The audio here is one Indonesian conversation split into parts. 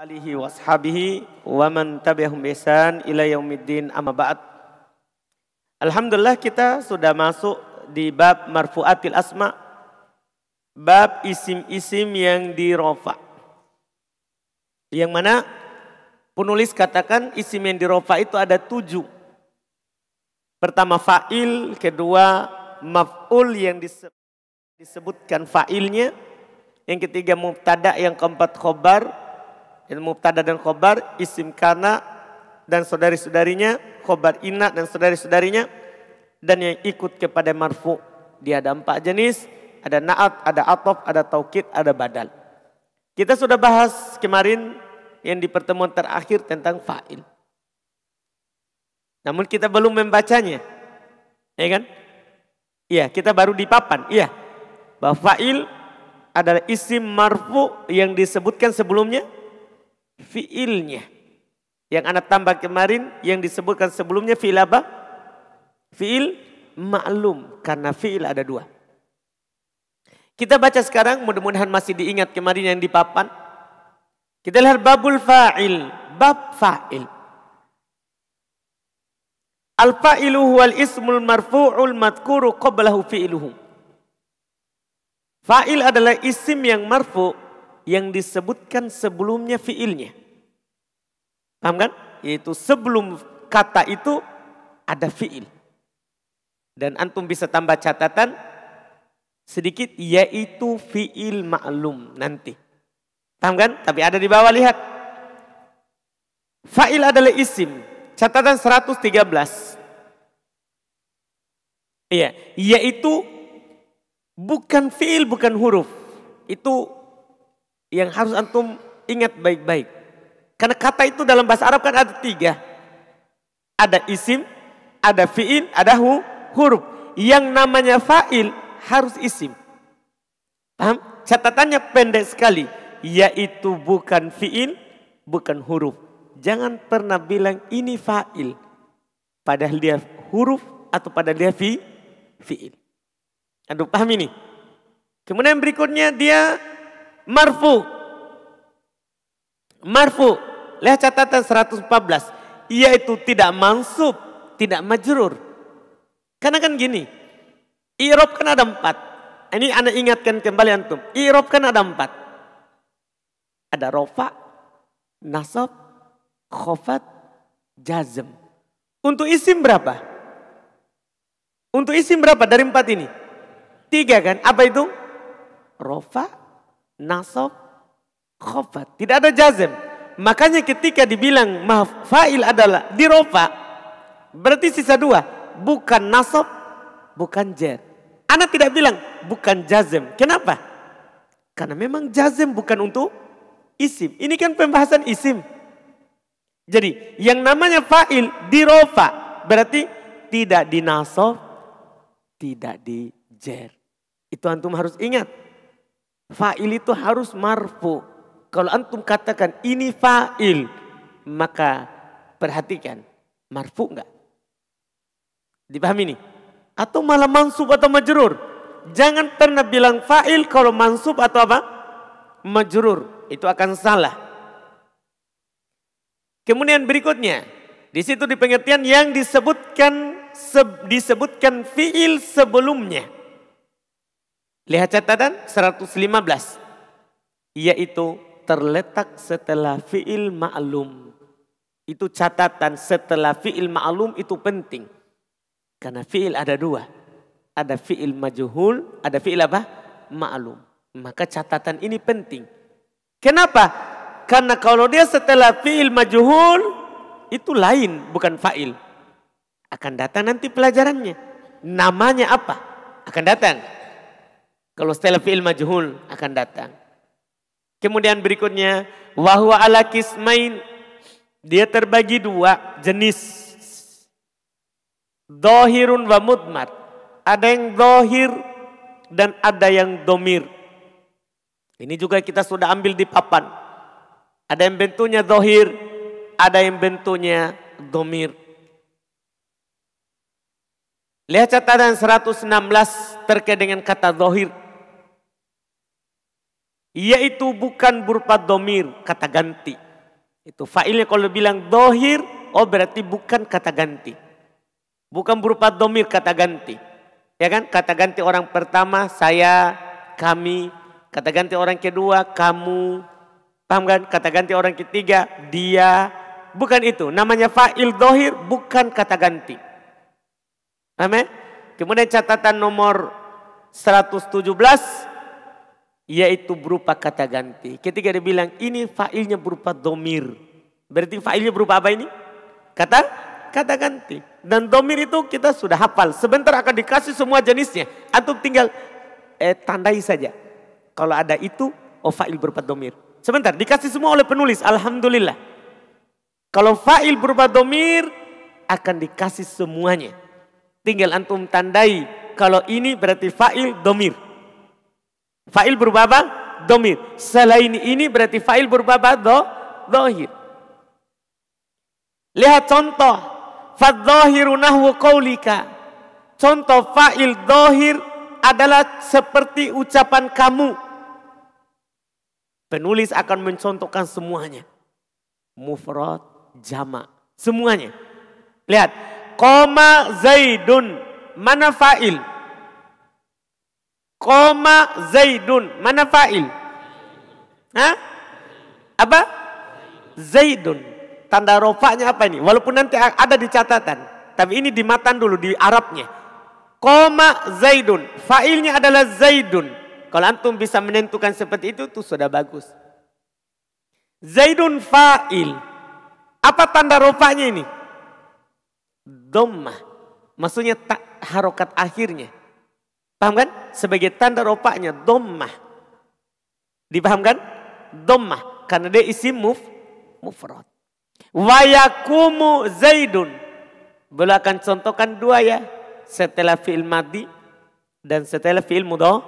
alihi washabihi wa man tabi'ahum ihsan ila yaumiddin amma ba'd. Alhamdulillah kita sudah masuk di bab marfuatil asma bab isim-isim yang dirofa. Yang mana penulis katakan isim yang dirofa itu ada tujuh. Pertama fa'il, kedua maf'ul yang disebutkan fa'ilnya, yang ketiga mubtada, yang keempat khobar, ilmu mubtada dan khobar, isim karena dan saudari-saudarinya, khobar inna dan saudari-saudarinya, dan yang ikut kepada marfu. Dia ada empat jenis, ada naat, ada atop, ada taukid, ada badal. Kita sudah bahas kemarin yang di pertemuan terakhir tentang fa'il. Namun kita belum membacanya. Ya kan? Iya, kita baru di papan. Iya. Bahwa fa'il adalah isim marfu yang disebutkan sebelumnya fiilnya. Yang anak tambah kemarin yang disebutkan sebelumnya fiil apa? Fiil maklum karena fiil ada dua. Kita baca sekarang mudah-mudahan masih diingat kemarin yang di papan. Kita lihat babul fa'il, bab fa'il. Al fa'ilu wal ismul marfu'ul madkuru qablahu fi'iluhu. Fa'il adalah isim yang marfu' yang disebutkan sebelumnya fiilnya. Paham kan? Yaitu sebelum kata itu ada fiil. Dan antum bisa tambah catatan sedikit yaitu fiil ma'lum nanti. Paham kan? Tapi ada di bawah lihat. Fa'il adalah isim. Catatan 113. Iya, yaitu bukan fiil, bukan huruf. Itu yang harus antum ingat baik-baik. Karena kata itu dalam bahasa Arab kan ada tiga. Ada isim, ada fi'il, ada hu, huruf. Yang namanya fa'il harus isim. Paham? Catatannya pendek sekali. Yaitu bukan fi'il, bukan huruf. Jangan pernah bilang ini fa'il. Padahal dia huruf atau padahal dia fi, fi'il. Aduh paham ini? Kemudian berikutnya dia marfu. Marfu Lihat catatan 114. Yaitu tidak mansub, tidak majrur. Karena kan gini, Irob kan ada empat. Ini anda ingatkan kembali antum. Irob kan ada empat. Ada rofa, nasab, khofat, jazm. Untuk isim berapa? Untuk isim berapa dari empat ini? Tiga kan? Apa itu? Rofa, nasab, khofat. Tidak ada jazm. Makanya ketika dibilang maaf fa'il adalah dirofa, berarti sisa dua. Bukan nasab, bukan jer. Anak tidak bilang bukan jazem. Kenapa? Karena memang jazem bukan untuk isim. Ini kan pembahasan isim. Jadi yang namanya fa'il dirofa berarti tidak dinasob, tidak di jer. Itu antum harus ingat. Fa'il itu harus marfu. Kalau antum katakan ini fa'il, maka perhatikan marfu enggak? Dipahami nih? Atau malah mansub atau majrur. Jangan pernah bilang fa'il kalau mansub atau apa? Majrur. Itu akan salah. Kemudian berikutnya, di situ di pengertian yang disebutkan disebutkan fiil sebelumnya. Lihat catatan 115 yaitu terletak setelah fi'il ma'lum. Itu catatan setelah fi'il ma'lum itu penting. Karena fi'il ada dua. Ada fi'il majuhul, ada fi'il apa? Ma'lum. Maka catatan ini penting. Kenapa? Karena kalau dia setelah fi'il majuhul, itu lain bukan fa'il. Akan datang nanti pelajarannya. Namanya apa? Akan datang. Kalau setelah fi'il majuhul akan datang. Kemudian berikutnya wahwa ala kismain dia terbagi dua jenis. Dohirun wa mudmar. Ada yang dohir dan ada yang domir. Ini juga kita sudah ambil di papan. Ada yang bentuknya dohir, ada yang bentuknya domir. Lihat catatan 116 terkait dengan kata dohir. Yaitu bukan berupa domir, kata ganti. Itu failnya kalau bilang dohir, oh berarti bukan kata ganti. Bukan berupa domir kata ganti. Ya kan? Kata ganti orang pertama, saya, kami. Kata ganti orang kedua, kamu. Paham kan? Kata ganti orang ketiga, dia. Bukan itu. Namanya fa'il dohir, bukan kata ganti. Amin. Eh? Kemudian catatan nomor 117 yaitu berupa kata ganti. Ketika dia bilang ini failnya berupa domir. Berarti failnya berupa apa ini? Kata kata ganti. Dan domir itu kita sudah hafal. Sebentar akan dikasih semua jenisnya. Atau tinggal eh, tandai saja. Kalau ada itu, oh fail berupa domir. Sebentar, dikasih semua oleh penulis. Alhamdulillah. Kalau fail berupa domir, akan dikasih semuanya. Tinggal antum tandai. Kalau ini berarti fail domir. Fa'il apa? domir. Selain ini berarti fa'il apa? do, dohir. Lihat contoh. Fadzohiru nahu qawlika. Contoh fa'il dohir adalah seperti ucapan kamu. Penulis akan mencontohkan semuanya. Mufrad, jama, semuanya. Lihat, koma zaidun mana fa'il? Koma Zaidun. Mana fa'il? Hah? Apa? Zaidun. Tanda rofaknya apa ini? Walaupun nanti ada di catatan. Tapi ini di matan dulu, di Arabnya. Koma Zaidun. Fa'ilnya adalah Zaidun. Kalau antum bisa menentukan seperti itu, itu sudah bagus. Zaidun fa'il. Apa tanda rofaknya ini? Dommah. Maksudnya tak harokat akhirnya. Paham kan? sebagai tanda ropaknya dommah. Dipahamkan? Dommah. Karena dia isim muf, mufrad. Wayakumu zaidun. Beliau akan contohkan dua ya. Setelah fi'il madi dan setelah fi'il mudoh,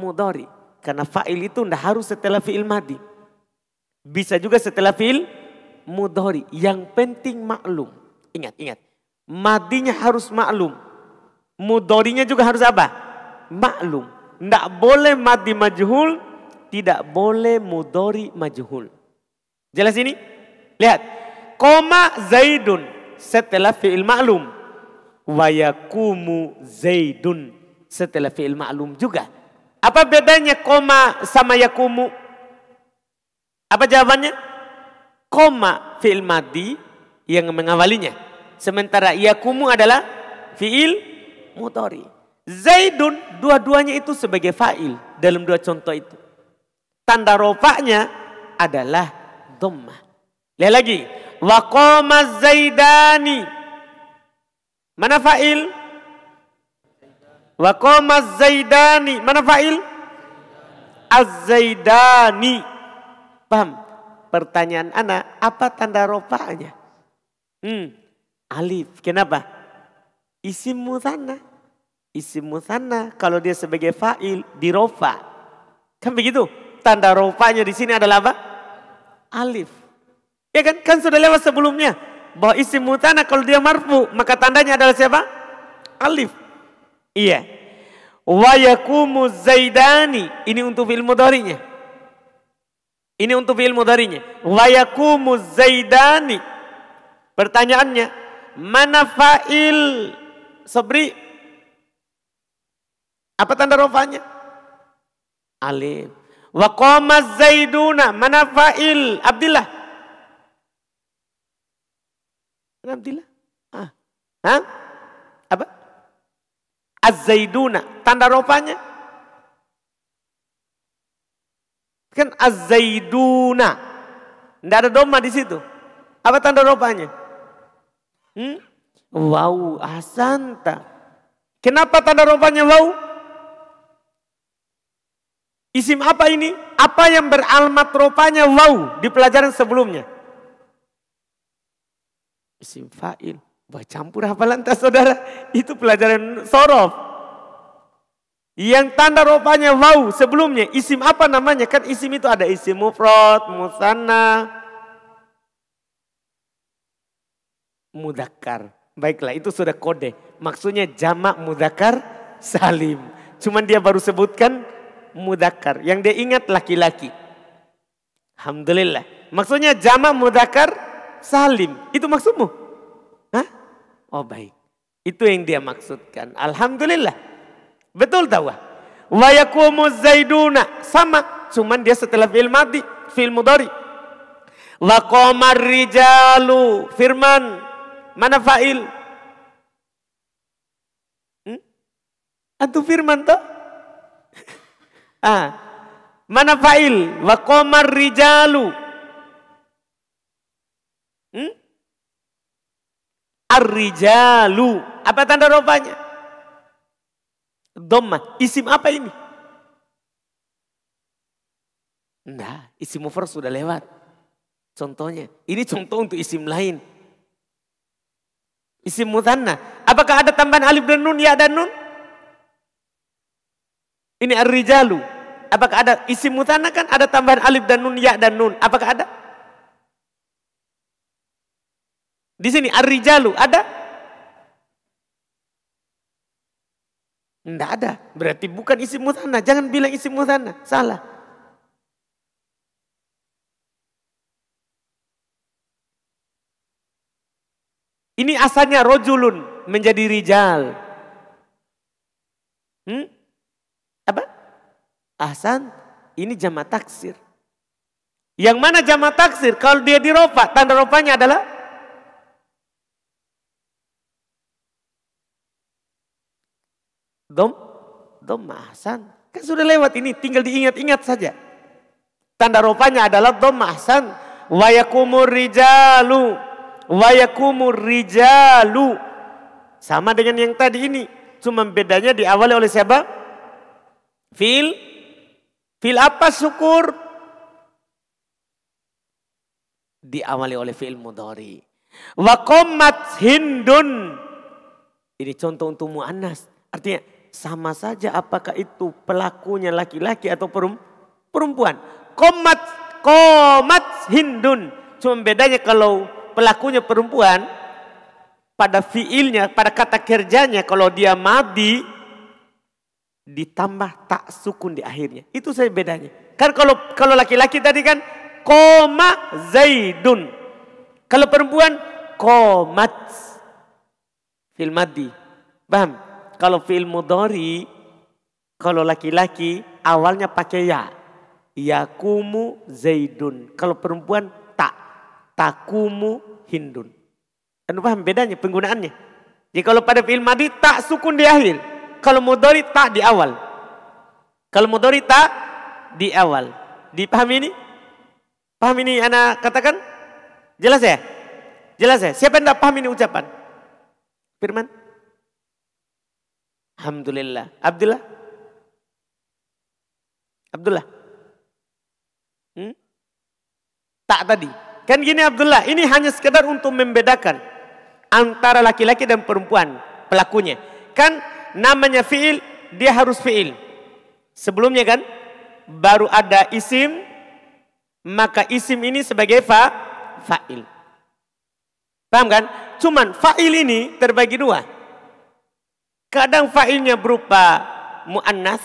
mudori. Karena fa'il itu tidak harus setelah fi'il madi. Bisa juga setelah fi'il mudori. Yang penting maklum. Ingat, ingat. Madinya harus maklum. Mudorinya juga harus apa? maklum. Tidak boleh mati majhul, tidak boleh mudori majhul. Jelas ini? Lihat. Koma Zaidun setelah fi'il maklum. Wayakumu Zaidun setelah fi'il maklum juga. Apa bedanya koma sama yakumu? Apa jawabannya? Koma fi'il madi yang mengawalinya. Sementara yakumu adalah fi'il mutori. Zaidun dua-duanya itu sebagai fa'il dalam dua contoh itu. Tanda rofaknya adalah dhammah. Lihat lagi. Waqama Zaidani. Mana fa'il? Waqama Zaidani. Mana fa'il? Az-Zaidani. Paham? Pertanyaan anak, apa tanda rofaknya? Hmm, alif. Kenapa? Isim mutanah isim musanna kalau dia sebagai fa'il di dirofa. Kan begitu? Tanda rofanya di sini adalah apa? Alif. Ya kan? Kan sudah lewat sebelumnya. Bahwa isim musanna kalau dia marfu maka tandanya adalah siapa? Alif. Iya. Wa yakumu zaidani. Ini untuk fi'il darinya Ini untuk fi'il darinya Wa yakumu zaidani. Pertanyaannya, mana fa'il sobri apa tanda rofanya? Alif. Wa qama Zaiduna. Mana fa'il? Abdillah. Abdillah? Ah. Hah? Apa? Az-Zaiduna. Tanda rofanya? Kan Az-Zaiduna. Tidak ada doma di situ. Apa tanda rofanya? Hmm? Wow, asanta. Kenapa tanda rofanya wow? Isim apa ini? Apa yang beralamat rupanya wau di pelajaran sebelumnya? Isim fa'il. Wah campur apa lantas saudara? Itu pelajaran sorof. Yang tanda rupanya wau sebelumnya. Isim apa namanya? Kan isim itu ada isim mufrad, musanna, mudakar. Baiklah itu sudah kode. Maksudnya jamak mudakar salim. Cuman dia baru sebutkan mudakar. Yang dia ingat laki-laki. Alhamdulillah. Maksudnya jama mudakar salim. Itu maksudmu? Hah? Oh baik. Itu yang dia maksudkan. Alhamdulillah. Betul tahu? Wa yakumu zaiduna. Sama. Cuman dia setelah fil mati Fil mudari. Wa qomar rijalu. Firman. Mana fa'il? Hmm? Antu firman toh? Ah, mana fa'il? Wa komar rijalu. Hmm? Ar-rijalu. Apa tanda rupanya? Dhamma. Isim apa ini? Nah, isim mufrad sudah lewat. Contohnya, ini contoh untuk isim lain. Isim mutanna. Apakah ada tambahan alif dan nun? Ya ada nun. Ini ar-rijalu. Apakah ada isim mutana kan ada tambahan alif dan nun, ya dan nun. Apakah ada? Di sini ar-rijalu ada? Tidak ada. Berarti bukan isim mutana. Jangan bilang isim mutana. Salah. Ini asalnya rojulun menjadi rijal. Hmm? Ahsan ini jama taksir. Yang mana jama taksir? Kalau dia diropa, tanda ropanya adalah dom dom ahsan. Kan sudah lewat ini, tinggal diingat-ingat saja. Tanda ropanya adalah dom ahsan. Wayakumur rijalu. Wayakumur rijalu. Sama dengan yang tadi ini. Cuma bedanya diawali oleh siapa? Fil Fil apa syukur? Diamali oleh fil mudhari. Wa hindun. Ini contoh untuk mu'annas. Artinya sama saja apakah itu pelakunya laki-laki atau perempuan. Komat, komat hindun. Cuma bedanya kalau pelakunya perempuan, pada fiilnya, pada kata kerjanya kalau dia madi ditambah tak sukun di akhirnya. Itu saya bedanya. Kan kalau kalau laki-laki tadi kan koma zaidun. Kalau perempuan komat fil madi. Paham? Kalau fil mudhari kalau laki-laki awalnya pakai ya. Yakumu zaidun. Kalau perempuan tak. Takumu hindun. Kan paham bedanya penggunaannya? Jadi kalau pada fil madi tak sukun di akhir kalau mudori tak di awal. Kalau mudori tak di awal. Dipahami ini? Paham ini anak katakan? Jelas ya? Jelas ya? Siapa yang tidak paham ini ucapan? Firman? Alhamdulillah. Abdullah? Abdullah? Hmm? Tak tadi. Kan gini Abdullah, ini hanya sekedar untuk membedakan antara laki-laki dan perempuan pelakunya. Kan namanya fiil, dia harus fiil. Sebelumnya kan baru ada isim, maka isim ini sebagai fa fa'il. Paham kan? Cuman fa'il ini terbagi dua. Kadang fa'ilnya berupa mu'annas.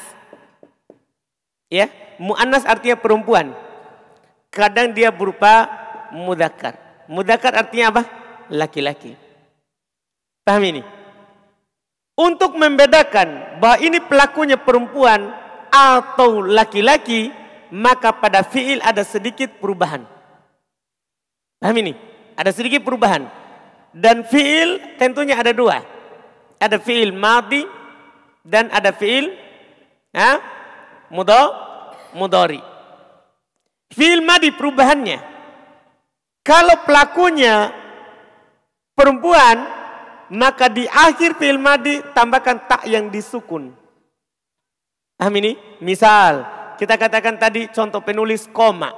Ya, mu'annas artinya perempuan. Kadang dia berupa mudakar. Mudakar artinya apa? Laki-laki. Paham ini? Untuk membedakan bahwa ini pelakunya perempuan atau laki-laki, maka pada fiil ada sedikit perubahan. Paham ini? Ada sedikit perubahan. Dan fiil tentunya ada dua. Ada fiil mati dan ada fiil ya, mudo, mudori. Fiil madi perubahannya. Kalau pelakunya perempuan maka di akhir fi'il madi tambahkan tak yang disukun. Paham ini? Misal, kita katakan tadi contoh penulis koma.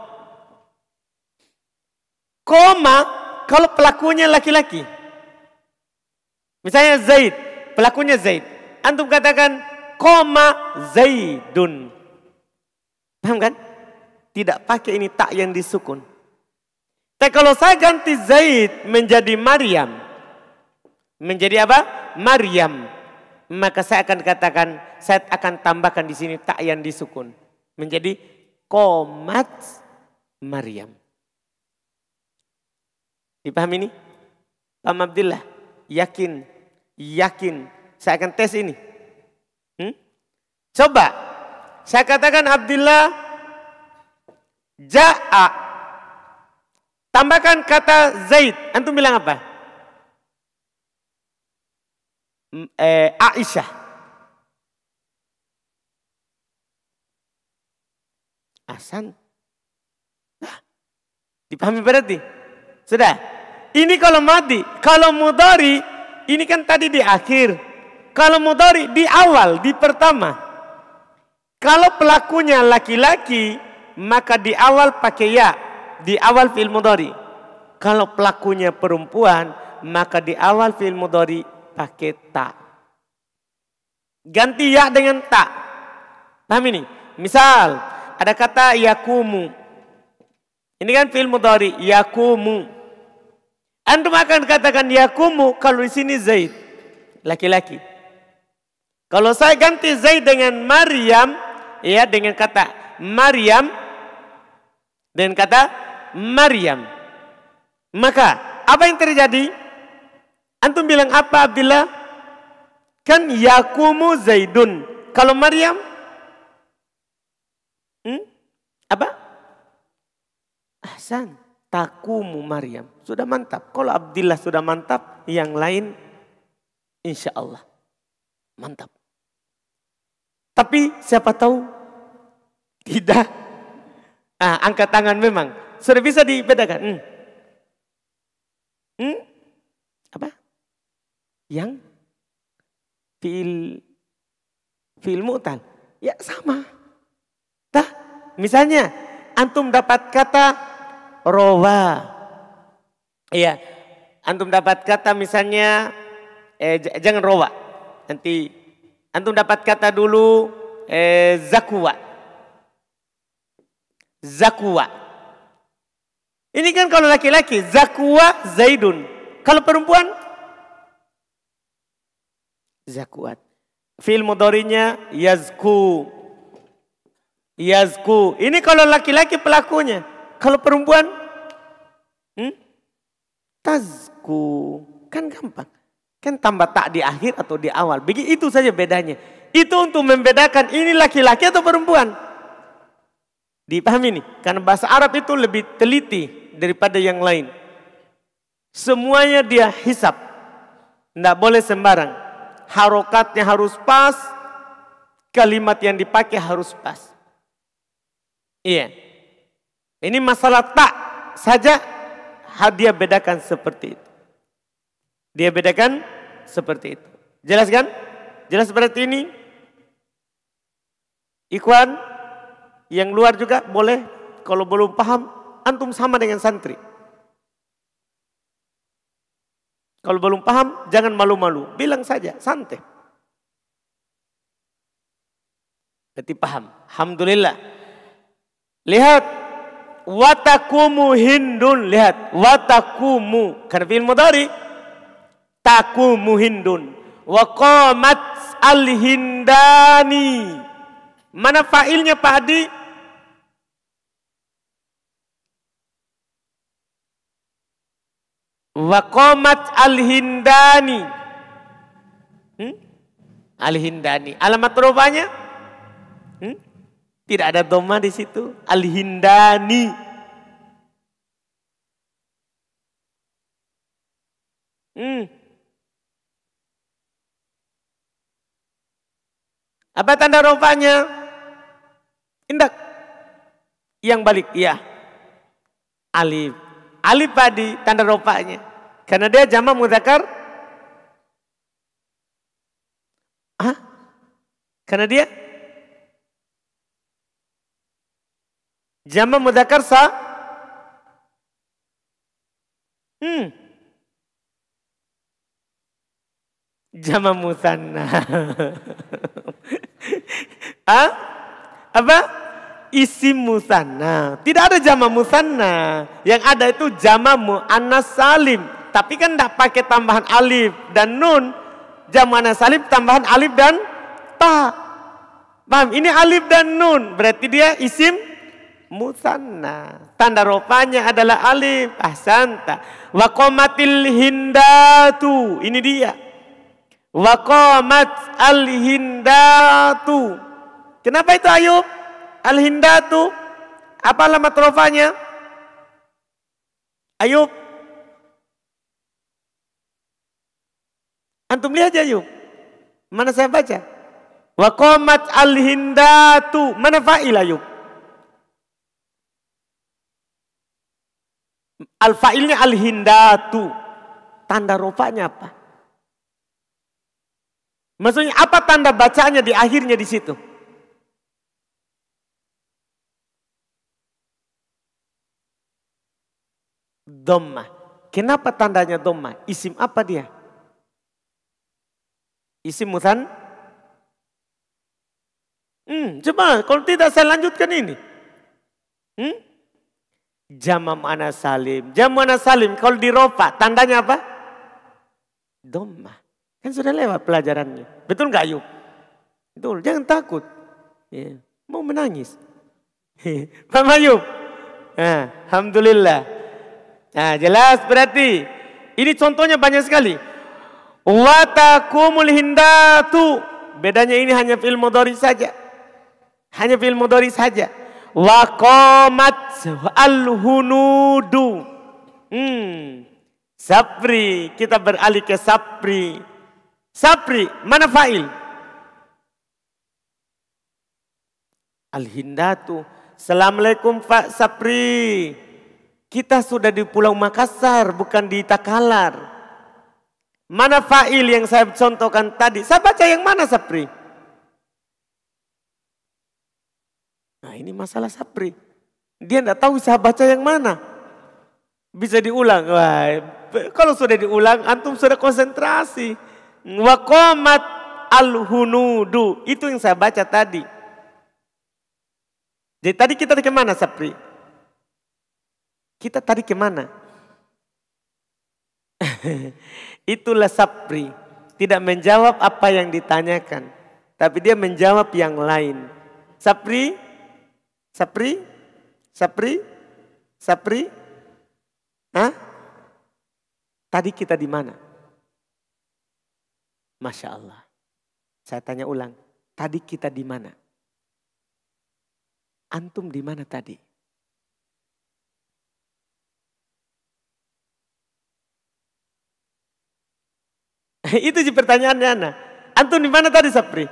Koma kalau pelakunya laki-laki. Misalnya Zaid, pelakunya Zaid. Antum katakan koma Zaidun. Paham kan? Tidak pakai ini tak yang disukun. Tapi kalau saya ganti Zaid menjadi Maryam, menjadi apa? Maryam. Maka saya akan katakan, saya akan tambahkan di sini tak yang disukun. Menjadi komat Maryam. Dipahami ini? Pak Abdillah yakin, yakin. Saya akan tes ini. Hmm? Coba, saya katakan Abdillah ja'a. Tambahkan kata Zaid. Antum bilang apa? eh, Aisyah. Asan. Nah, Dipahami berarti? Sudah. Ini kalau mati, kalau mudari, ini kan tadi di akhir. Kalau mudari di awal, di pertama. Kalau pelakunya laki-laki, maka di awal pakai ya, di awal fil mudari. Kalau pelakunya perempuan, maka di awal fil mudari pakai ta. Ganti ya dengan tak. Paham ini? Misal, ada kata yakumu. Ini kan film mudhari, yakumu. Antum akan katakan yakumu kalau di sini Zaid, laki-laki. Kalau saya ganti Zaid dengan Maryam, ya dengan kata Maryam, dengan kata Maryam. Maka apa yang terjadi? Antum bilang apa Abdullah? Kan yakumu Zaidun. Kalau Maryam? Hmm? Apa? Ahsan. Takumu Maryam. Sudah mantap. Kalau Abdullah sudah mantap, yang lain insya Allah. Mantap. Tapi siapa tahu tidak. Ah, angkat tangan memang. Sudah bisa dibedakan. Hmm. Hmm? yang fil fil mutan Ya sama. Dah, misalnya antum dapat kata rawa, Iya, antum dapat kata misalnya eh, jangan rawa Nanti antum dapat kata dulu eh, zakwa. Zakwa. Ini kan kalau laki-laki zakwa Zaidun. Kalau perempuan zakuat. Fil mudorinya yazku. Yazku. Ini kalau laki-laki pelakunya. Kalau perempuan hmm? tazku. Kan gampang. Kan tambah tak di akhir atau di awal. Begitu itu saja bedanya. Itu untuk membedakan ini laki-laki atau perempuan. Dipahami nih. Karena bahasa Arab itu lebih teliti daripada yang lain. Semuanya dia hisap. Tidak boleh sembarang harokatnya harus pas, kalimat yang dipakai harus pas. Iya. Ini masalah tak saja dia bedakan seperti itu. Dia bedakan seperti itu. Jelas kan? Jelas seperti ini? Ikhwan yang luar juga boleh kalau belum paham antum sama dengan santri. Kalau belum paham, jangan malu-malu. Bilang saja, santai. Berarti paham. Alhamdulillah. Lihat. Watakumu hindun. Lihat. Watakumu. Karena film mudari. Takumu hindun. Waqamat al-hindani. Mana failnya Pak Adi? Wakomat al-hindani. Hmm? Al-hindani. Alamat rupanya? Hmm? Tidak ada doma di situ. Al-hindani. Hmm. Apa tanda rupanya? Indak. Yang balik, iya. Alif. Alif tadi tanda rupanya. Karena dia jama mudzakkar. Hah? Karena dia jama mudzakkar sa Hmm. Jama musanna. ah? Apa? Isim musanna. Tidak ada jama musanna. Yang ada itu jama mu'annas salim tapi kan dah pakai tambahan alif dan nun. Zaman salib tambahan alif dan ta. Paham? Ini alif dan nun. Berarti dia isim musanna. Tanda rupanya adalah alif. Ahsanta. Wakomatil hindatu. Ini dia. Wakomat al hindatu. Kenapa itu Ayo Al hindatu. Apa alamat rupanya? Ayub Antum lihat aja yuk. Mana saya baca? Wa qamat al-hindatu. Mana fa'il yuk? Al-fa'ilnya al-hindatu. Tanda rupanya apa? Maksudnya apa tanda bacaannya di akhirnya di situ? Domma. Kenapa tandanya domma? Isim apa dia? Isim mutan? Hmm, coba kalau tidak saya lanjutkan ini. Hmm? Jamam ana salim. Jam ana salim kalau diropa tandanya apa? Domah. Kan sudah lewat pelajarannya. Betul nggak yuk? Betul, jangan takut. Ya. Mau menangis. Pak Mayub, Nah, Alhamdulillah. Nah, jelas berarti. Ini contohnya banyak sekali. Wa takumul hindatu. Bedanya ini hanya fil mudhari saja. Hanya fil mudhari saja. Wa qamat al-hunudu. Hmm. Sapri, kita beralih ke sapri. Sapri, mana fa'il? Al-hindatu. Assalamualaikum Pak Sapri. Kita sudah di Pulau Makassar, bukan di Takalar. Mana fa'il yang saya contohkan tadi? Saya baca yang mana Sapri? Nah ini masalah Sapri. Dia tidak tahu saya baca yang mana. Bisa diulang. Wah, kalau sudah diulang, antum sudah konsentrasi. Wakomat al-hunudu. Itu yang saya baca tadi. Jadi tadi kita kemana Sapri? Kita tadi kemana? Itulah Sapri, Tidak menjawab apa yang ditanyakan. Tapi dia menjawab yang lain. Sapri, Sapri, Sapri, Sapri. Hah? Tadi kita di mana? Masya Allah. Saya tanya ulang. Tadi kita di mana? Antum di mana tadi? itu sih pertanyaannya Ana. Antum di mana tadi Sapri?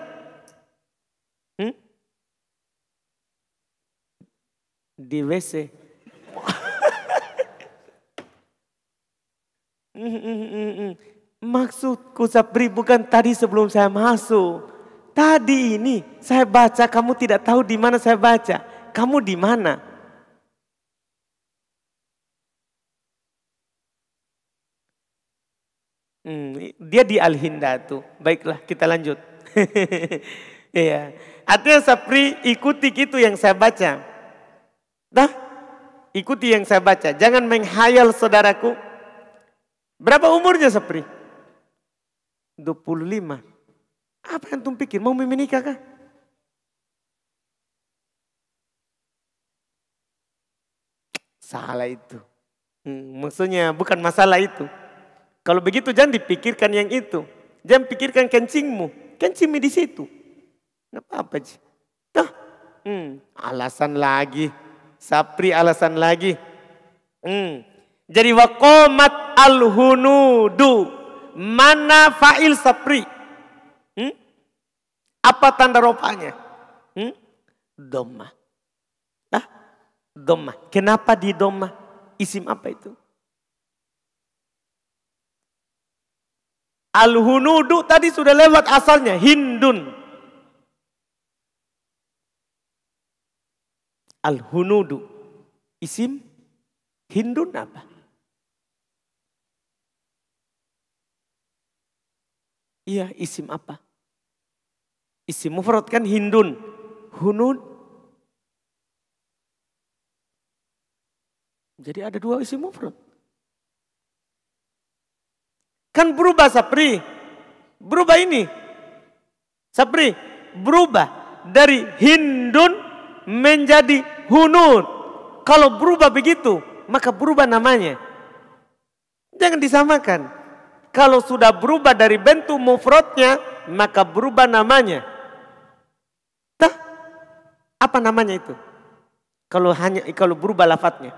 Hmm? Di WC. Hmm, hmm, hmm, Maksudku Sapri bukan tadi sebelum saya masuk. Tadi ini saya baca kamu tidak tahu di mana saya baca. Kamu di mana? Dia di al hindatu Baiklah, kita lanjut. Iya. Artinya Sapri ikuti itu yang saya baca. Dah, ikuti yang saya baca. Jangan menghayal saudaraku. Berapa umurnya Sapri? 25. Apa yang tumpikin? pikir? Mau menikah kah? Salah itu. Hmm, maksudnya bukan masalah itu. Kalau begitu jangan dipikirkan yang itu. Jangan pikirkan kencingmu. Kencingmu di situ. Gak apa-apa. Nah, Hmm, alasan lagi. Sapri alasan lagi. Hmm. Jadi wakomat al-hunudu. Mana fa'il sapri? Hmm? Apa tanda rupanya? Hmm? Doma. Nah, doma. Kenapa di doma? Isim apa itu? Al-Hunudu tadi sudah lewat asalnya, Hindun. Al-Hunudu. Isim Hindun apa? Iya, isim apa? Isim mufrad kan Hindun. Hunud. Jadi ada dua isim mufrad. Kan berubah Sapri. Berubah ini. Sapri, berubah dari Hindun menjadi Hunun. Kalau berubah begitu, maka berubah namanya. Jangan disamakan. Kalau sudah berubah dari bentuk mufrotnya, maka berubah namanya. Tah? Apa namanya itu? Kalau hanya kalau berubah lafadznya.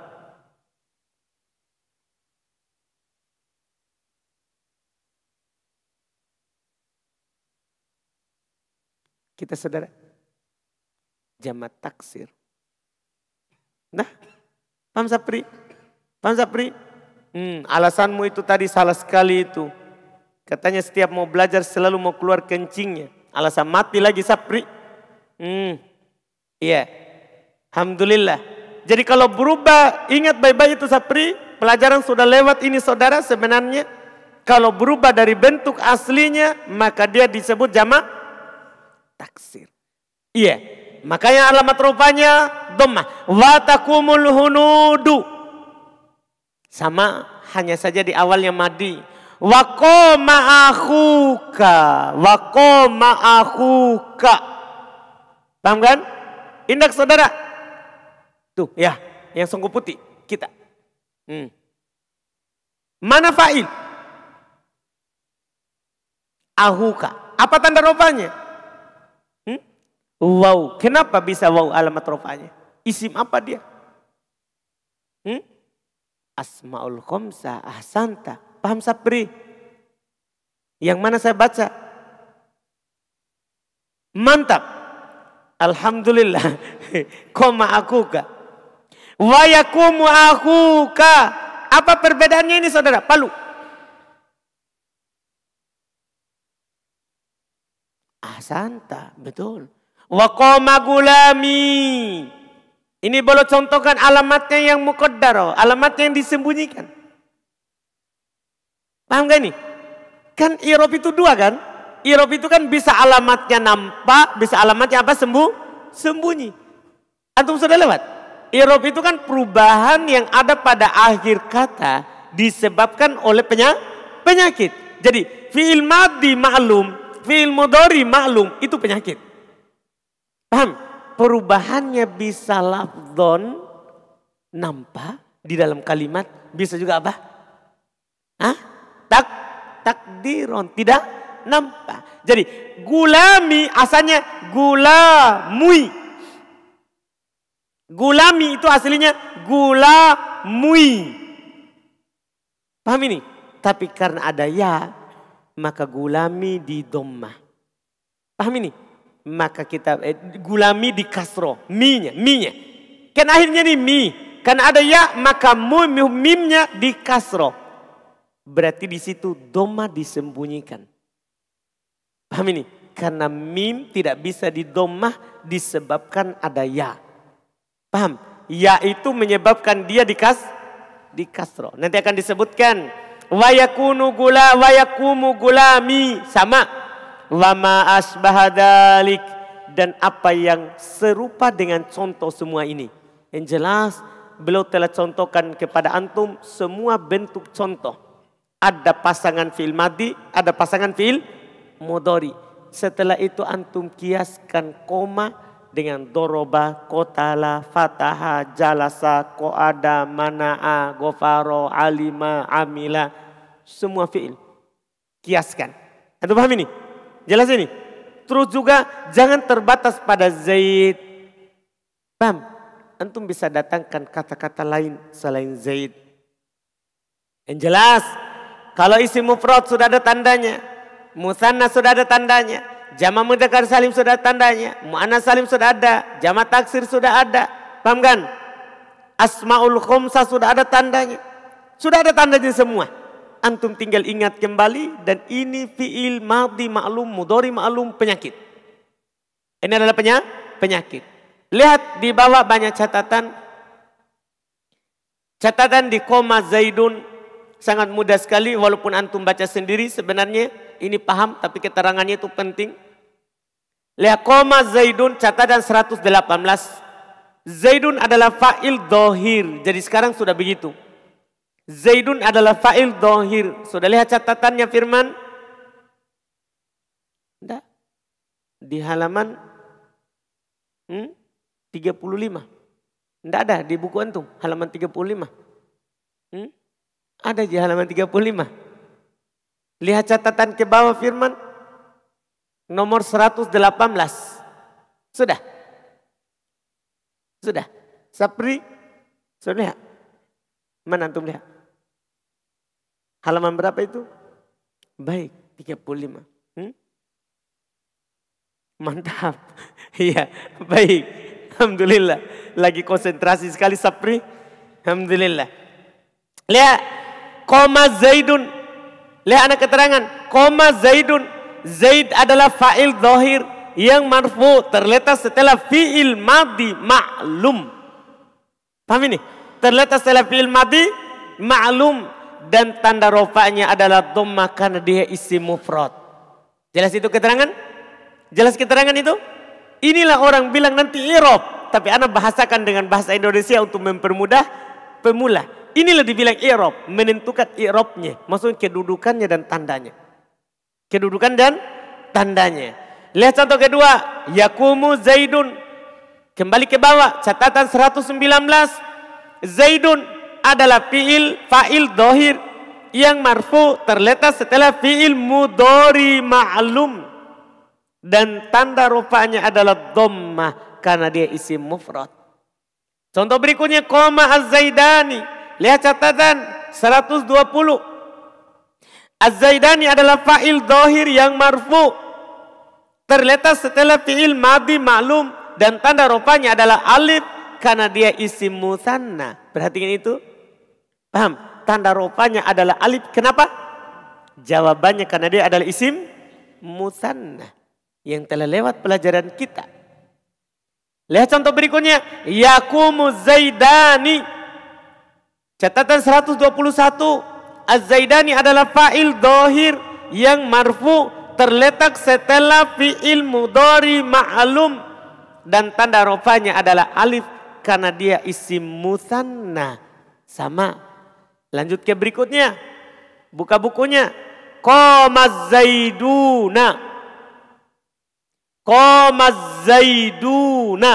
kita saudara jamat taksir. Nah, Pam Sapri, Pam Sapri, hmm, alasanmu itu tadi salah sekali itu. Katanya setiap mau belajar selalu mau keluar kencingnya. Alasan mati lagi Sapri. Hmm, iya, Alhamdulillah. Jadi kalau berubah, ingat baik-baik itu Sapri. Pelajaran sudah lewat ini saudara sebenarnya. Kalau berubah dari bentuk aslinya, maka dia disebut jamak taksir. Iya. Makanya alamat rupanya domah Watakumul hunudu. Sama hanya saja di awalnya madi. Wa qoma akhuka. Wa qoma Paham kan? Indah saudara. Tuh ya, yang sungguh putih kita. Hmm. Mana fa'il? Ahuka. Apa tanda rupanya? Wow, kenapa bisa wow alamat rofanya? Isim apa dia? Hmm? Asmaul khomsa ahsanta. Paham sapri? Yang mana saya baca? Mantap. Alhamdulillah. Koma aku ka. Wayakumu ka. Apa perbedaannya ini saudara? Palu. Ahsanta, betul. Wakoma gulami. Ini boleh contohkan alamatnya yang muqaddar, alamatnya yang disembunyikan. Paham gak ini? Kan irob itu dua kan? Irob itu kan bisa alamatnya nampak, bisa alamatnya apa? Sembuh, sembunyi. Antum sudah lewat? Irob itu kan perubahan yang ada pada akhir kata disebabkan oleh penyakit. Jadi fi'il madi maklum, fi'il mudori maklum, itu penyakit. Paham? Perubahannya bisa lafdon nampak di dalam kalimat. Bisa juga apa? Hah? Tak takdiron. Tidak nampak. Jadi gulami asalnya gulamui. Gulami itu aslinya gulamui. Paham ini? Tapi karena ada ya, maka gulami di domah. Paham ini? Maka kita eh, gulami di kasro. minya, minya. Kan akhirnya ini mi. Kan ada ya, maka mu, mimnya di kasro. Berarti di situ doma disembunyikan. Paham ini? Karena mim tidak bisa didomah disebabkan ada ya. Paham? Ya itu menyebabkan dia di kas di kasro. Nanti akan disebutkan wayakunu gula wayakumu gulami sama Wama asbahadalik. Dan apa yang serupa dengan contoh semua ini. Yang jelas beliau telah contohkan kepada antum semua bentuk contoh. Ada pasangan fil madi, ada pasangan fil modori. Setelah itu antum kiaskan koma dengan doroba, kotala, fataha, jalasa, koada, mana'a, gofaro, alima, amila. Semua fil. Kiaskan. Antum paham ini? Jelas ini? Terus juga jangan terbatas pada Zaid. Bam, Antum bisa datangkan kata-kata lain selain Zaid. Yang jelas, kalau isi mufrad sudah ada tandanya. Musanna sudah ada tandanya. Jama mudakar salim sudah ada tandanya. Mu'ana salim sudah ada. Jama taksir sudah ada. Paham kan? Asma'ul khumsa sudah ada tandanya. Sudah ada tandanya semua antum tinggal ingat kembali dan ini fiil madi maklum, mudori maklum penyakit. Ini adalah penya penyakit. Lihat di bawah banyak catatan. Catatan di koma Zaidun sangat mudah sekali walaupun antum baca sendiri sebenarnya ini paham tapi keterangannya itu penting. Lihat koma Zaidun catatan 118. Zaidun adalah fa'il dohir. Jadi sekarang sudah begitu. Zaidun adalah fa'il dohir. Sudah lihat catatannya firman? Tidak. Di halaman hmm, 35. Tidak ada di buku antum. Halaman 35. Hmm? Ada di halaman 35. Lihat catatan ke bawah firman. Nomor 118. Sudah. Sudah. Sapri. Sudah lihat. Mana antum lihat? Halaman berapa itu? Baik, 35. Hmm? Mantap. Iya, baik. Alhamdulillah. Lagi konsentrasi sekali Sapri. Alhamdulillah. Lihat. Koma Zaidun. Lihat anak keterangan. Koma Zaidun. Zaid adalah fa'il zahir yang marfu terletak setelah fi'il madi ma'lum. Paham ini? Terletak setelah fi'il madi ma'lum dan tanda rofaknya adalah dhamma karena dia isi mufrad. Jelas itu keterangan? Jelas keterangan itu? Inilah orang bilang nanti irob. Tapi anak bahasakan dengan bahasa Indonesia untuk mempermudah pemula. Inilah dibilang irob. Menentukan irobnya. Maksudnya kedudukannya dan tandanya. Kedudukan dan tandanya. Lihat contoh kedua. Yakumu Zaidun. Kembali ke bawah. Catatan 119. Zaidun adalah fiil fa'il dohir yang marfu terletak setelah fiil mudori ma'lum dan tanda rupanya adalah dhammah karena dia isi mufrad. Contoh berikutnya koma az-zaidani. Lihat catatan 120. Az-zaidani adalah fa'il dohir yang marfu. Terletak setelah fi'il madi ma'lum dan tanda rupanya adalah alif karena dia isi musanna. Perhatikan itu. Paham? Tanda rupanya adalah alif. Kenapa? Jawabannya karena dia adalah isim musanna yang telah lewat pelajaran kita. Lihat contoh berikutnya, yakumu zaidani. Catatan 121, az-zaidani adalah fa'il dohir yang marfu terletak setelah fi'il mudori ma'alum dan tanda rupanya adalah alif karena dia isim musanna sama Lanjut ke berikutnya. Buka bukunya. Qamaz Zaiduna. Qamaz Zaiduna.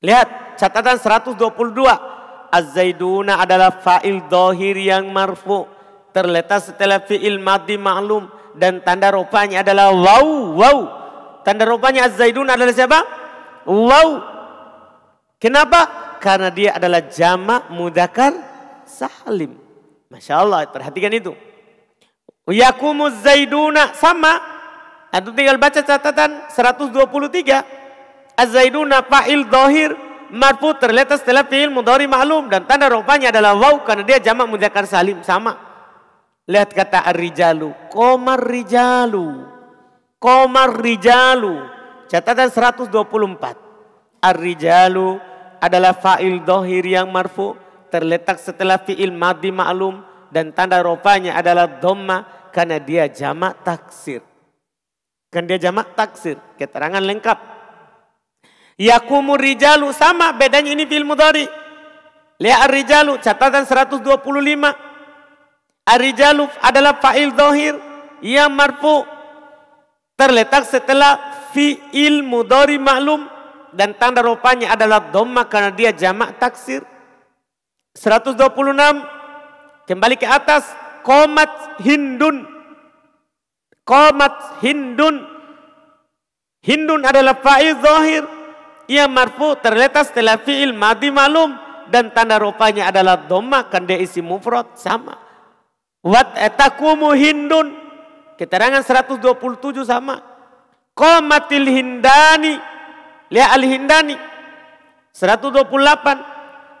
Lihat catatan 122. Az-Zaiduna adalah fa'il dohir yang marfu. Terletak setelah fi'il madi ma'lum. Dan tanda rupanya adalah waw, waw. Tanda rupanya Az-Zaiduna adalah siapa? Waw. Kenapa? Karena dia adalah jama mudakar Salim. Masya Allah, perhatikan itu. Yakumuz Zaiduna sama. Antum tinggal baca catatan 123. Az-Zaiduna fa'il dohir marfu terlihat setelah fi'il mudhari ma'lum dan tanda rupanya adalah waw karena dia jamak muzakkar salim sama. Lihat kata ar-rijalu, komar rijalu. Komar rijalu. Catatan 124. Ar-rijalu adalah fa'il dohir yang marfu terletak setelah fi'il madi ma'lum dan tanda rupanya adalah dhamma karena dia jamak taksir. Kan dia jamak taksir, keterangan lengkap. Yakumu rijalu sama bedanya ini fi'il mudhari. Lihat rijalu catatan 125. Arijalu adalah fa'il dohir yang marfu terletak setelah fi'il mudhari maklum dan tanda rupanya adalah dhamma karena dia jamak taksir. 126 kembali ke atas komat hindun komat hindun hindun adalah fa'il zahir ia marfu terletak setelah fi'il madi malum dan tanda rupanya adalah doma kan dia isi mufrad sama wat etakumu hindun keterangan 127 sama komatil hindani lihat al hindani 128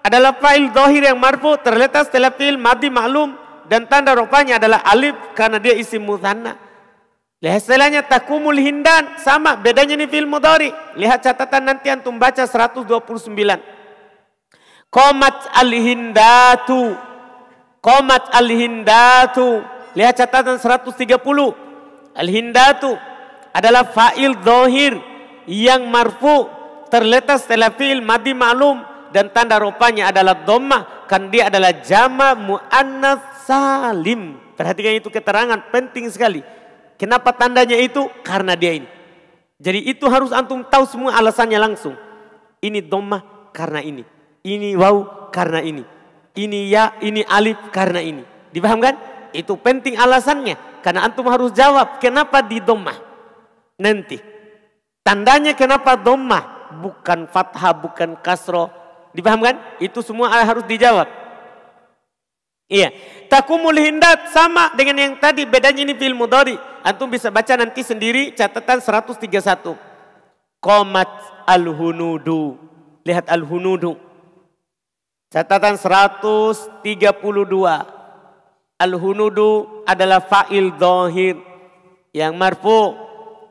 adalah fa'il dohir yang marfu terletak setelah fi'il madi maklum dan tanda rupanya adalah alif karena dia isim muthanna. Lihat setelahnya takumul hindan sama bedanya nih fi'il mudhari. Lihat catatan nanti yang tumbaca 129. Komat al hindatu. Komat al hindatu. Lihat catatan 130. Al hindatu adalah fa'il dohir yang marfu terletak setelah fi'il madi maklum dan tanda rupanya adalah domah, kan dia adalah jama muannats salim. Perhatikan itu keterangan penting sekali. Kenapa tandanya itu? Karena dia ini. Jadi itu harus antum tahu semua alasannya langsung. Ini domah karena ini. Ini wow karena ini. Ini ya, ini alif karena ini. Dipahamkan? Itu penting alasannya. Karena antum harus jawab kenapa di domah Nanti. Tandanya kenapa domah? Bukan fathah, bukan kasroh, Dipahamkan? Itu semua harus dijawab. Iya. Takumul hindat sama dengan yang tadi. Bedanya ini fil mudari. Antum bisa baca nanti sendiri catatan 131. Komat al-hunudu. Lihat al-hunudu. Catatan 132. Al-hunudu adalah fa'il dohir. Yang marfu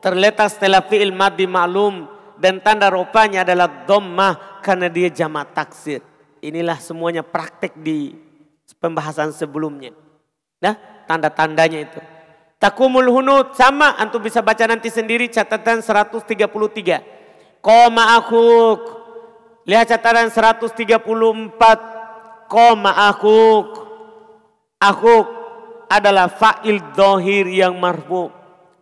terletak setelah fi'il madi ma'lum. Dan tanda rupanya adalah dommah karena dia jamak taksir. Inilah semuanya praktek di pembahasan sebelumnya. Nah, tanda-tandanya itu. Takumul hunut sama antum bisa baca nanti sendiri catatan 133. Koma akuk. Lihat catatan 134. Koma akuk. Akuk adalah fa'il dohir yang marfu.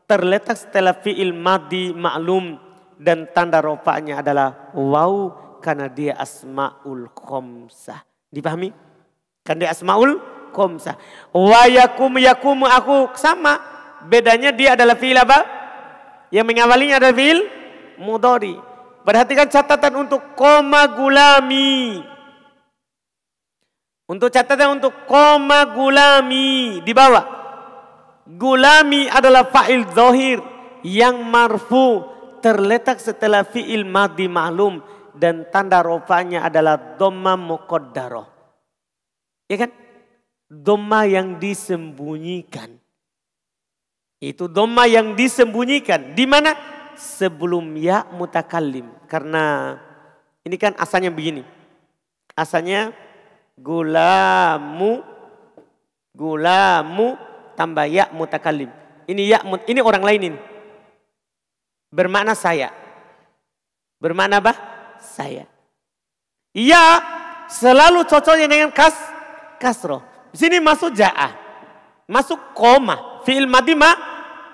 Terletak setelah fi'il madi maklum. Dan tanda rofaknya adalah waw karena dia asmaul khomsah. Dipahami? Kan dia asmaul khomsah. Wa yakum yakum aku sama. Bedanya dia adalah fiil apa? Yang mengawalinya adalah fiil mudori. Perhatikan catatan untuk koma gulami. Untuk catatan untuk koma gulami di bawah. Gulami adalah fa'il zohir yang marfu terletak setelah fi'il madhi ma'lum dan tanda rofanya adalah doma mukodaro. Ya kan? Doma yang disembunyikan. Itu doma yang disembunyikan. Di mana? Sebelum ya mutakalim. Karena ini kan asalnya begini. Asalnya gulamu gulamu tambah ya mutakalim. Ini ya mut, ini orang lain ini. Bermakna saya. Bermakna apa? saya. Ya selalu cocoknya dengan kas kasro. Di sini masuk ja'ah. Masuk koma. Fi'il madi ma,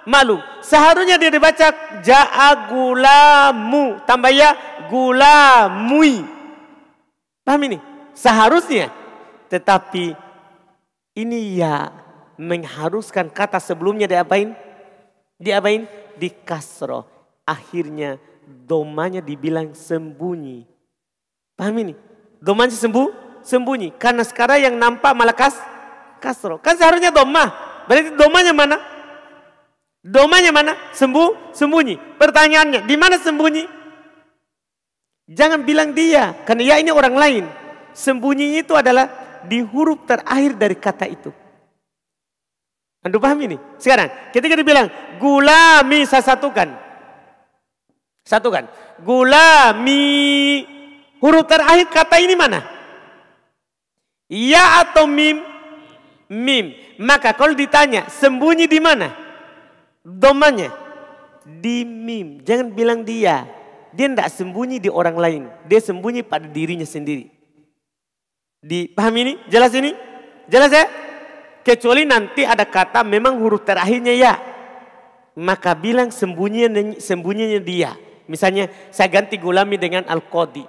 malu. Seharusnya dia dibaca ja'a gulamu. Tambah ya gulamui. Paham ini? Seharusnya. Tetapi ini ya mengharuskan kata sebelumnya diabain, diabain Di kasro. Akhirnya domanya dibilang sembunyi. Paham ini? Domanya sembuh, sembunyi. Karena sekarang yang nampak malah kas, kasro. Kan seharusnya doma. Berarti domanya mana? Domanya mana? Sembuh, sembunyi. Pertanyaannya, di mana sembunyi? Jangan bilang dia, karena ya ini orang lain. Sembunyi itu adalah di huruf terakhir dari kata itu. Anda paham ini? Sekarang, ketika dibilang gulami saya satukan. Satu kan. Gulami. Huruf terakhir kata ini mana? Ya atau mim? Mim. Maka kalau ditanya sembunyi di mana? Domanya. Di mim. Jangan bilang dia. Dia tidak sembunyi di orang lain. Dia sembunyi pada dirinya sendiri. Dipahami ini? Jelas ini? Jelas ya? Kecuali nanti ada kata memang huruf terakhirnya ya. Maka bilang sembunyinya, sembunyinya dia. Misalnya saya ganti gulami dengan al-qadi.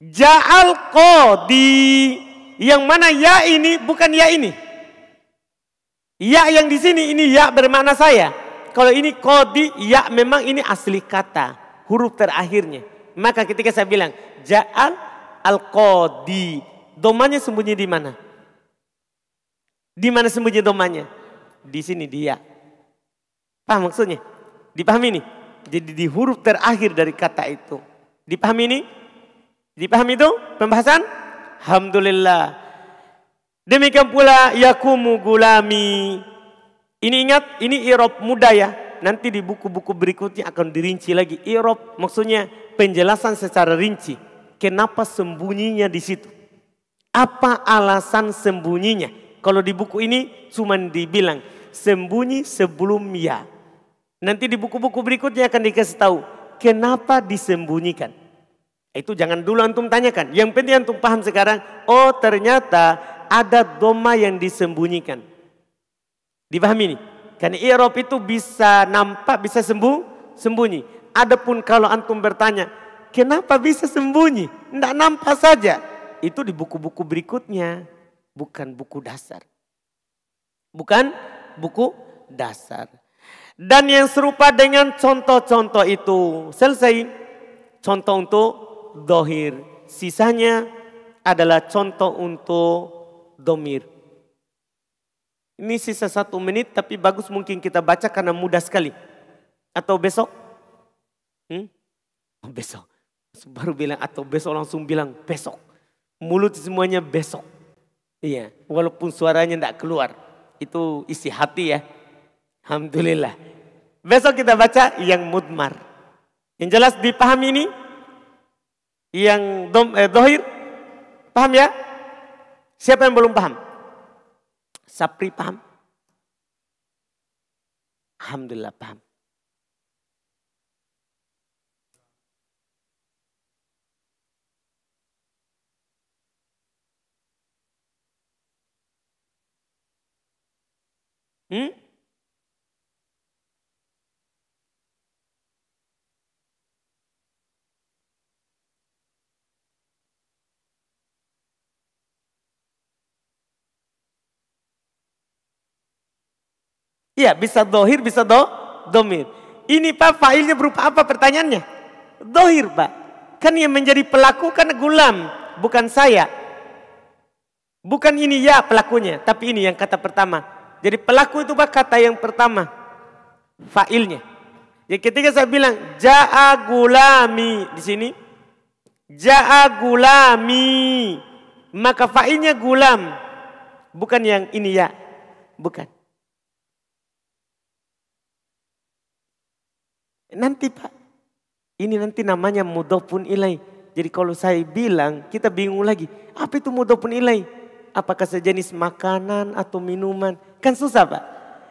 Ja'al qadi. Yang mana ya ini bukan ya ini. Ya yang di sini ini ya bermakna saya. Kalau ini kodi ya memang ini asli kata. Huruf terakhirnya. Maka ketika saya bilang ja'al al-qadi. Domanya sembunyi di mana? Di mana sembunyi domanya? Di sini dia. Paham maksudnya? Dipahami nih? Jadi di huruf terakhir dari kata itu. Dipahami nih? Dipahami itu pembahasan? Alhamdulillah. Demikian pula yakumu gulami. Ini ingat, ini irob muda ya. Nanti di buku-buku berikutnya akan dirinci lagi. Irob maksudnya penjelasan secara rinci. Kenapa sembunyinya di situ? Apa alasan sembunyinya? Kalau di buku ini cuma dibilang sembunyi sebelum ya. Nanti di buku-buku berikutnya akan dikasih tahu kenapa disembunyikan. Itu jangan dulu antum tanyakan. Yang penting antum paham sekarang, oh ternyata ada doma yang disembunyikan. Dipahami ini? Karena Irop itu bisa nampak, bisa sembuh, sembunyi. Adapun kalau antum bertanya, kenapa bisa sembunyi? Tidak nampak saja. Itu di buku-buku berikutnya, bukan buku dasar. Bukan buku dasar. Dan yang serupa dengan contoh-contoh itu selesai. Contoh untuk dohir. Sisanya adalah contoh untuk domir. Ini sisa satu menit tapi bagus mungkin kita baca karena mudah sekali. Atau besok? Hmm? Oh, besok. Baru bilang atau besok langsung bilang besok. Mulut semuanya besok. Iya, walaupun suaranya tidak keluar. Itu isi hati ya. Alhamdulillah. Besok kita baca yang mudmar. Yang jelas dipahami ini. Yang dom, eh, dohir. Paham ya? Siapa yang belum paham? Sapri paham? Alhamdulillah paham. Hmm? Iya, bisa dohir, bisa do, domir. Ini Pak, failnya berupa apa pertanyaannya? Dohir, Pak. Kan yang menjadi pelaku kan gulam, bukan saya. Bukan ini ya pelakunya, tapi ini yang kata pertama. Jadi pelaku itu Pak kata yang pertama. Failnya. ya ketika saya bilang ja'a gulami di sini ja'a gulami maka failnya gulam bukan yang ini ya bukan Nanti Pak, ini nanti namanya mudofun ilai. Jadi kalau saya bilang, kita bingung lagi. Apa itu mudofun ilai? Apakah sejenis makanan atau minuman? Kan susah Pak.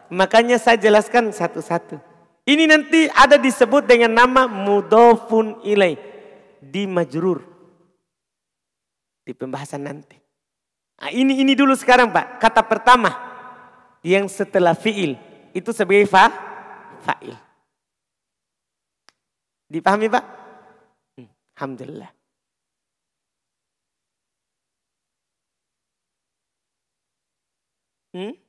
Makanya saya jelaskan satu-satu. Ini nanti ada disebut dengan nama mudofun ilai. Di majrur. Di pembahasan nanti. Nah, ini ini dulu sekarang Pak. Kata pertama yang setelah fiil itu sebagai fa'il. Dipahami Pak? Hmm. Alhamdulillah. Hmm?